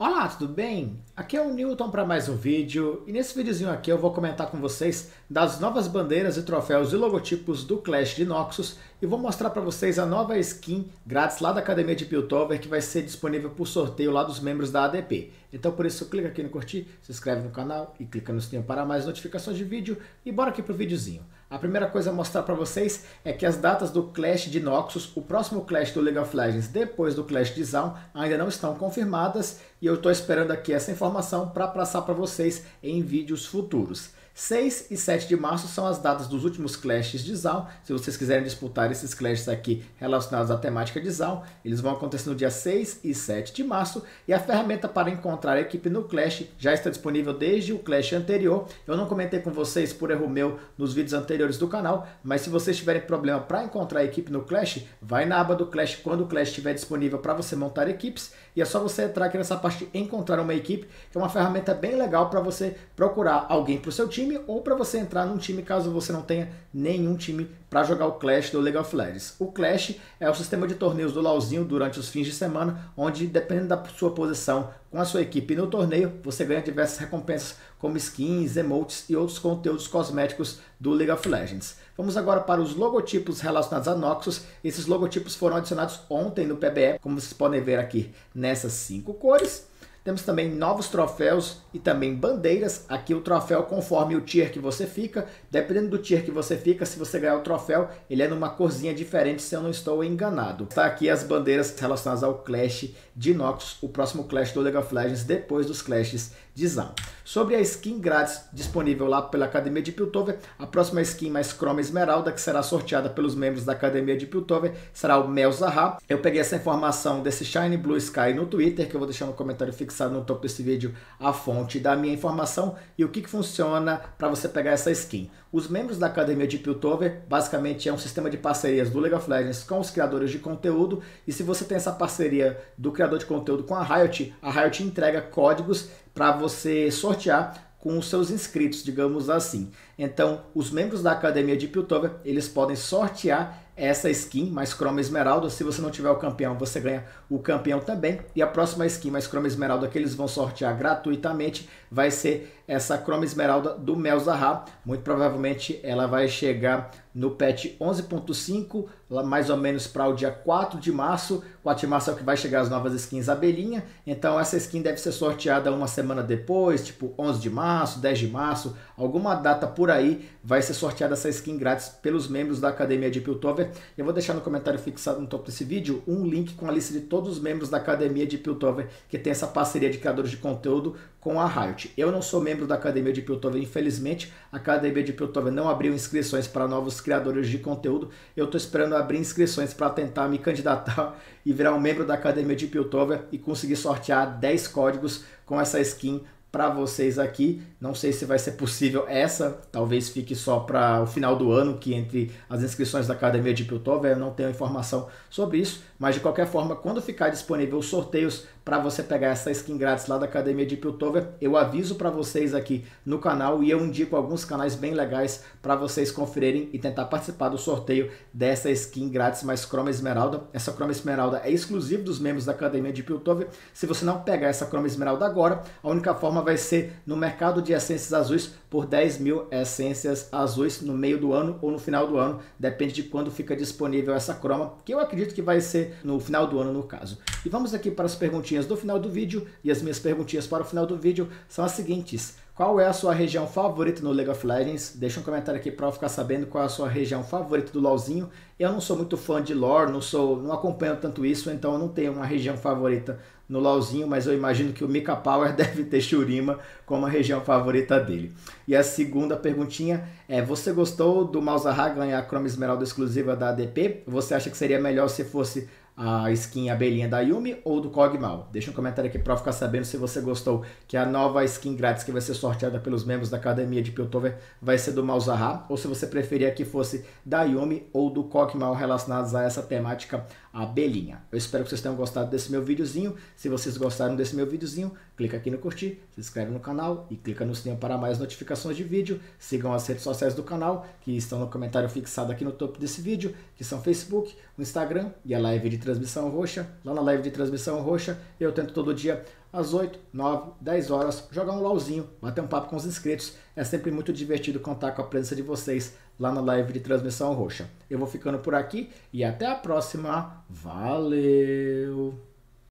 Olá, tudo bem? Aqui é o Newton para mais um vídeo e nesse videozinho aqui eu vou comentar com vocês das novas bandeiras e troféus e logotipos do Clash de Noxus e vou mostrar para vocês a nova skin grátis lá da Academia de Piltover que vai ser disponível por sorteio lá dos membros da ADP. Então por isso clica aqui no curtir, se inscreve no canal e clica no sininho para mais notificações de vídeo e bora aqui pro videozinho. A primeira coisa a mostrar para vocês é que as datas do Clash de Noxus, o próximo Clash do League of Legends depois do Clash de Zaun ainda não estão confirmadas e eu estou esperando aqui essa informação para passar para vocês em vídeos futuros. 6 e 7 de março são as datas dos últimos clashes de Zal. Se vocês quiserem disputar esses clashes aqui relacionados à temática de Zal, eles vão acontecer no dia 6 e 7 de março. E a ferramenta para encontrar a equipe no Clash já está disponível desde o Clash anterior. Eu não comentei com vocês por erro meu nos vídeos anteriores do canal, mas se vocês tiverem problema para encontrar a equipe no Clash, vai na aba do Clash quando o Clash estiver disponível para você montar equipes e é só você entrar aqui nessa parte de encontrar uma equipe, que é uma ferramenta bem legal para você procurar alguém para o seu time ou para você entrar num time caso você não tenha nenhum time para jogar o Clash do League of Legends. O Clash é o sistema de torneios do LoLzinho durante os fins de semana, onde dependendo da sua posição com a sua equipe no torneio, você ganha diversas recompensas como skins, emotes e outros conteúdos cosméticos do League of Legends. Vamos agora para os logotipos relacionados a Noxus. Esses logotipos foram adicionados ontem no PBE, como vocês podem ver aqui nessas cinco cores. Temos também novos troféus e também bandeiras. Aqui o troféu conforme o tier que você fica. Dependendo do tier que você fica, se você ganhar o troféu, ele é numa corzinha diferente, se eu não estou enganado. Está aqui as bandeiras relacionadas ao Clash de Noxus, o próximo Clash do League of Legends, depois dos Clashes de zan Sobre a skin grátis disponível lá pela Academia de Piltover, a próxima skin mais Chroma Esmeralda, que será sorteada pelos membros da Academia de Piltover, será o Mel Zahar. Eu peguei essa informação desse Shine Blue Sky no Twitter, que eu vou deixar no comentário fixado fixado no topo desse vídeo a fonte da minha informação e o que, que funciona para você pegar essa skin. Os membros da Academia de Piltover basicamente é um sistema de parcerias do League of Legends com os criadores de conteúdo e se você tem essa parceria do criador de conteúdo com a Riot, a Riot entrega códigos para você sortear com os seus inscritos, digamos assim. Então, os membros da Academia de Piltover, eles podem sortear essa skin mais croma esmeralda. Se você não tiver o campeão, você ganha o campeão também. E a próxima skin mais croma esmeralda que eles vão sortear gratuitamente vai ser essa croma esmeralda do Melzahar. Muito provavelmente ela vai chegar no patch 11.5, mais ou menos para o dia 4 de março. 4 de março é o que vai chegar as novas skins abelhinha. Então essa skin deve ser sorteada uma semana depois, tipo 11 de março, 10 de março, alguma data por por aí vai ser sorteada essa skin grátis pelos membros da Academia de Piltover. Eu vou deixar no comentário fixado no topo desse vídeo um link com a lista de todos os membros da Academia de Piltover que tem essa parceria de criadores de conteúdo com a Riot. Eu não sou membro da Academia de Piltover, infelizmente. A Academia de Piltover não abriu inscrições para novos criadores de conteúdo. Eu estou esperando abrir inscrições para tentar me candidatar e virar um membro da Academia de Piltover e conseguir sortear 10 códigos com essa skin para vocês aqui. Não sei se vai ser possível essa, talvez fique só para o final do ano, que entre as inscrições da Academia de piltover eu não tenho informação sobre isso, mas de qualquer forma, quando ficar disponível os sorteios para você pegar essa skin grátis lá da Academia de Piltover, eu aviso para vocês aqui no canal e eu indico alguns canais bem legais para vocês conferirem e tentar participar do sorteio dessa skin grátis mais Croma Esmeralda. Essa Croma Esmeralda é exclusiva dos membros da Academia de Piltover. Se você não pegar essa Croma Esmeralda agora, a única forma forma vai ser no mercado de essências azuis por 10 mil essências azuis no meio do ano ou no final do ano, depende de quando fica disponível essa croma, que eu acredito que vai ser no final do ano no caso. E vamos aqui para as perguntinhas do final do vídeo, e as minhas perguntinhas para o final do vídeo são as seguintes. Qual é a sua região favorita no League of Legends? Deixa um comentário aqui para eu ficar sabendo qual é a sua região favorita do LoLzinho. Eu não sou muito fã de lore, não sou, não acompanho tanto isso, então eu não tenho uma região favorita no Lauzinho, mas eu imagino que o Mika Power deve ter Shurima como a região favorita dele. E a segunda perguntinha é: você gostou do Malzahar ganhar a Chrome Esmeralda exclusiva da ADP? Você acha que seria melhor se fosse a skin abelhinha da Yumi ou do Cogmal? Deixa um comentário aqui para ficar sabendo se você gostou que a nova skin grátis que vai ser sorteada pelos membros da academia de Piltover vai ser do Malzahar ou se você preferia que fosse da Yumi ou do Cogmal relacionados a essa temática abelhinha. Eu espero que vocês tenham gostado desse meu videozinho. Se vocês gostaram desse meu videozinho, clica aqui no curtir, se inscreve no canal e clica no sininho para mais notificações de vídeo. Sigam as redes sociais do canal, que estão no comentário fixado aqui no topo desse vídeo, que são Facebook, o Instagram e a live de transmissão roxa. Lá na live de transmissão roxa, eu tento todo dia às 8, 9, 10 horas, jogar um LOLzinho, bater um papo com os inscritos. É sempre muito divertido contar com a presença de vocês lá na live de transmissão roxa. Eu vou ficando por aqui e até a próxima. Valeu!